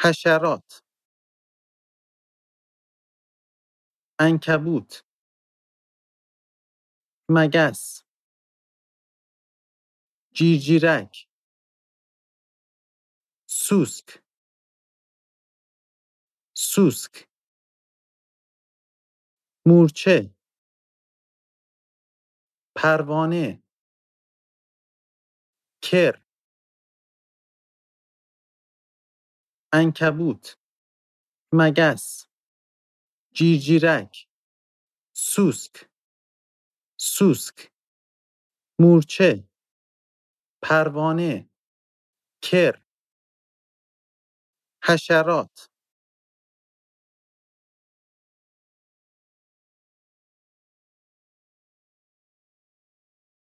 حشرات انکبوت مگس جیجیرک سوسک سوسک مورچه پروانه کر انکبوت، مگس جیرجیرک سوسک سوسک مورچه پروانه کر حشرات